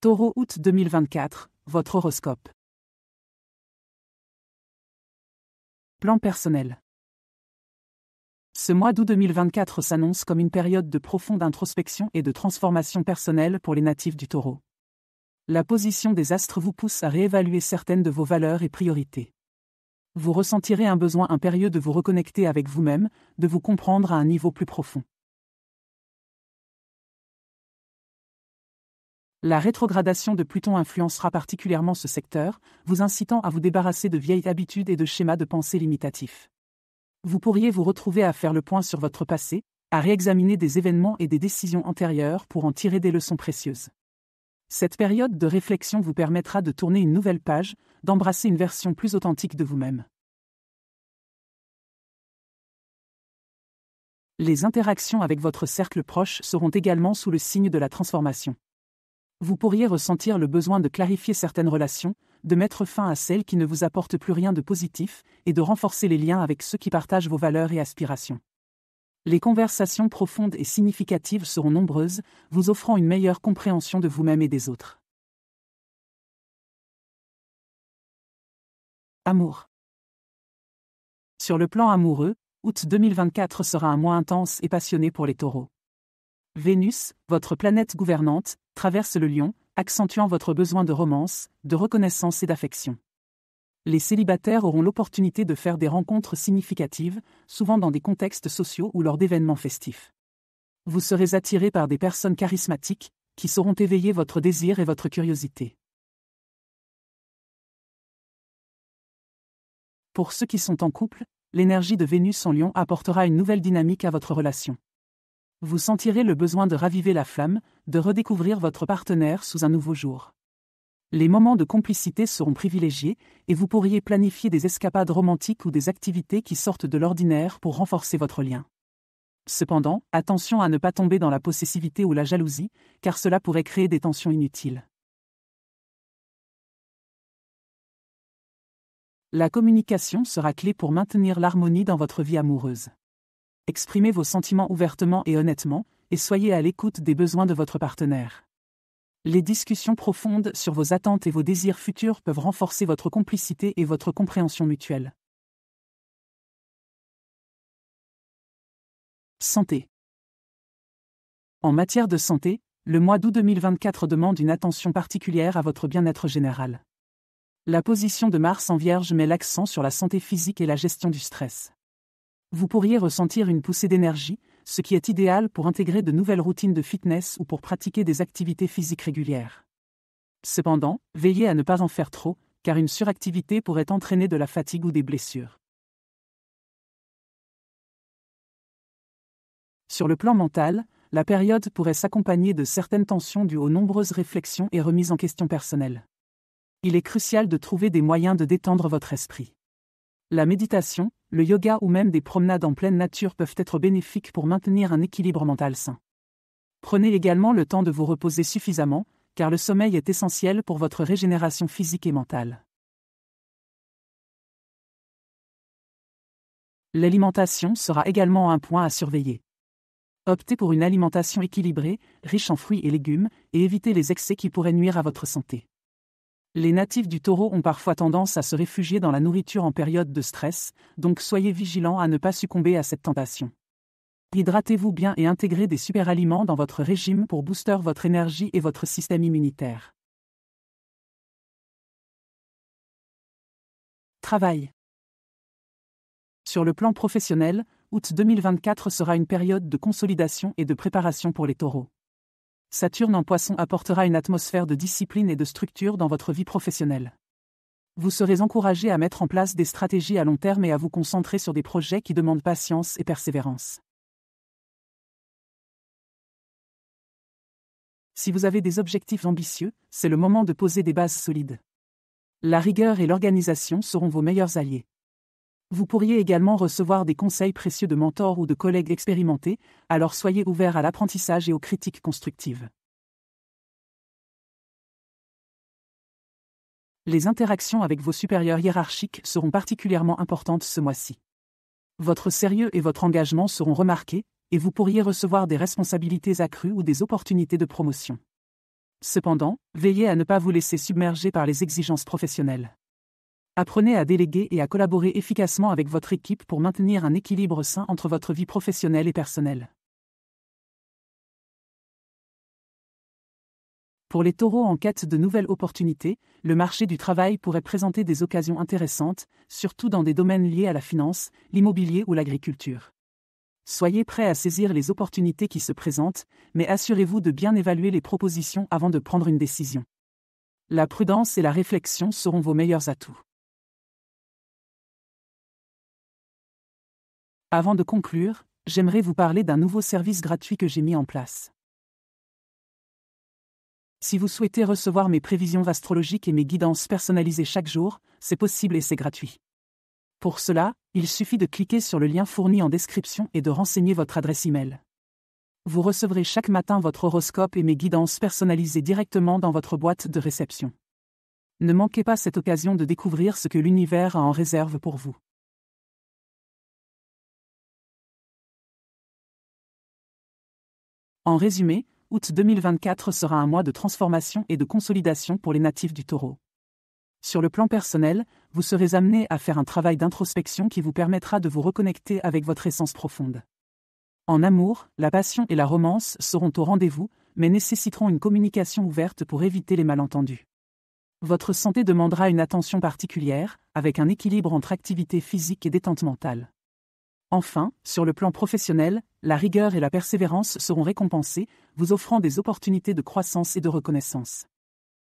Taureau août 2024, votre horoscope. Plan personnel. Ce mois d'août 2024 s'annonce comme une période de profonde introspection et de transformation personnelle pour les natifs du taureau. La position des astres vous pousse à réévaluer certaines de vos valeurs et priorités. Vous ressentirez un besoin impérieux de vous reconnecter avec vous-même, de vous comprendre à un niveau plus profond. La rétrogradation de Pluton influencera particulièrement ce secteur, vous incitant à vous débarrasser de vieilles habitudes et de schémas de pensée limitatifs. Vous pourriez vous retrouver à faire le point sur votre passé, à réexaminer des événements et des décisions antérieures pour en tirer des leçons précieuses. Cette période de réflexion vous permettra de tourner une nouvelle page, d'embrasser une version plus authentique de vous-même. Les interactions avec votre cercle proche seront également sous le signe de la transformation vous pourriez ressentir le besoin de clarifier certaines relations, de mettre fin à celles qui ne vous apportent plus rien de positif, et de renforcer les liens avec ceux qui partagent vos valeurs et aspirations. Les conversations profondes et significatives seront nombreuses, vous offrant une meilleure compréhension de vous-même et des autres. Amour. Sur le plan amoureux, août 2024 sera un mois intense et passionné pour les taureaux. Vénus, votre planète gouvernante, traverse le lion, accentuant votre besoin de romance, de reconnaissance et d'affection. Les célibataires auront l'opportunité de faire des rencontres significatives, souvent dans des contextes sociaux ou lors d'événements festifs. Vous serez attiré par des personnes charismatiques, qui sauront éveiller votre désir et votre curiosité. Pour ceux qui sont en couple, l'énergie de Vénus en Lion apportera une nouvelle dynamique à votre relation vous sentirez le besoin de raviver la flamme, de redécouvrir votre partenaire sous un nouveau jour. Les moments de complicité seront privilégiés, et vous pourriez planifier des escapades romantiques ou des activités qui sortent de l'ordinaire pour renforcer votre lien. Cependant, attention à ne pas tomber dans la possessivité ou la jalousie, car cela pourrait créer des tensions inutiles. La communication sera clé pour maintenir l'harmonie dans votre vie amoureuse exprimez vos sentiments ouvertement et honnêtement, et soyez à l'écoute des besoins de votre partenaire. Les discussions profondes sur vos attentes et vos désirs futurs peuvent renforcer votre complicité et votre compréhension mutuelle. Santé. En matière de santé, le mois d'août 2024 demande une attention particulière à votre bien-être général. La position de Mars en Vierge met l'accent sur la santé physique et la gestion du stress vous pourriez ressentir une poussée d'énergie, ce qui est idéal pour intégrer de nouvelles routines de fitness ou pour pratiquer des activités physiques régulières. Cependant, veillez à ne pas en faire trop, car une suractivité pourrait entraîner de la fatigue ou des blessures. Sur le plan mental, la période pourrait s'accompagner de certaines tensions dues aux nombreuses réflexions et remises en question personnelles. Il est crucial de trouver des moyens de détendre votre esprit. La méditation, le yoga ou même des promenades en pleine nature peuvent être bénéfiques pour maintenir un équilibre mental sain. Prenez également le temps de vous reposer suffisamment, car le sommeil est essentiel pour votre régénération physique et mentale. L'alimentation sera également un point à surveiller. Optez pour une alimentation équilibrée, riche en fruits et légumes, et évitez les excès qui pourraient nuire à votre santé. Les natifs du taureau ont parfois tendance à se réfugier dans la nourriture en période de stress, donc soyez vigilants à ne pas succomber à cette tentation. Hydratez-vous bien et intégrez des superaliments dans votre régime pour booster votre énergie et votre système immunitaire. Travail. Sur le plan professionnel, août 2024 sera une période de consolidation et de préparation pour les taureaux. Saturne en poisson apportera une atmosphère de discipline et de structure dans votre vie professionnelle. Vous serez encouragé à mettre en place des stratégies à long terme et à vous concentrer sur des projets qui demandent patience et persévérance. Si vous avez des objectifs ambitieux, c'est le moment de poser des bases solides. La rigueur et l'organisation seront vos meilleurs alliés. Vous pourriez également recevoir des conseils précieux de mentors ou de collègues expérimentés, alors soyez ouvert à l'apprentissage et aux critiques constructives. Les interactions avec vos supérieurs hiérarchiques seront particulièrement importantes ce mois-ci. Votre sérieux et votre engagement seront remarqués, et vous pourriez recevoir des responsabilités accrues ou des opportunités de promotion. Cependant, veillez à ne pas vous laisser submerger par les exigences professionnelles. Apprenez à déléguer et à collaborer efficacement avec votre équipe pour maintenir un équilibre sain entre votre vie professionnelle et personnelle. Pour les taureaux en quête de nouvelles opportunités, le marché du travail pourrait présenter des occasions intéressantes, surtout dans des domaines liés à la finance, l'immobilier ou l'agriculture. Soyez prêts à saisir les opportunités qui se présentent, mais assurez-vous de bien évaluer les propositions avant de prendre une décision. La prudence et la réflexion seront vos meilleurs atouts. Avant de conclure, j'aimerais vous parler d'un nouveau service gratuit que j'ai mis en place. Si vous souhaitez recevoir mes prévisions astrologiques et mes guidances personnalisées chaque jour, c'est possible et c'est gratuit. Pour cela, il suffit de cliquer sur le lien fourni en description et de renseigner votre adresse email. Vous recevrez chaque matin votre horoscope et mes guidances personnalisées directement dans votre boîte de réception. Ne manquez pas cette occasion de découvrir ce que l'univers a en réserve pour vous. En résumé, août 2024 sera un mois de transformation et de consolidation pour les natifs du taureau. Sur le plan personnel, vous serez amené à faire un travail d'introspection qui vous permettra de vous reconnecter avec votre essence profonde. En amour, la passion et la romance seront au rendez-vous, mais nécessiteront une communication ouverte pour éviter les malentendus. Votre santé demandera une attention particulière, avec un équilibre entre activité physique et détente mentale. Enfin, sur le plan professionnel, la rigueur et la persévérance seront récompensées, vous offrant des opportunités de croissance et de reconnaissance.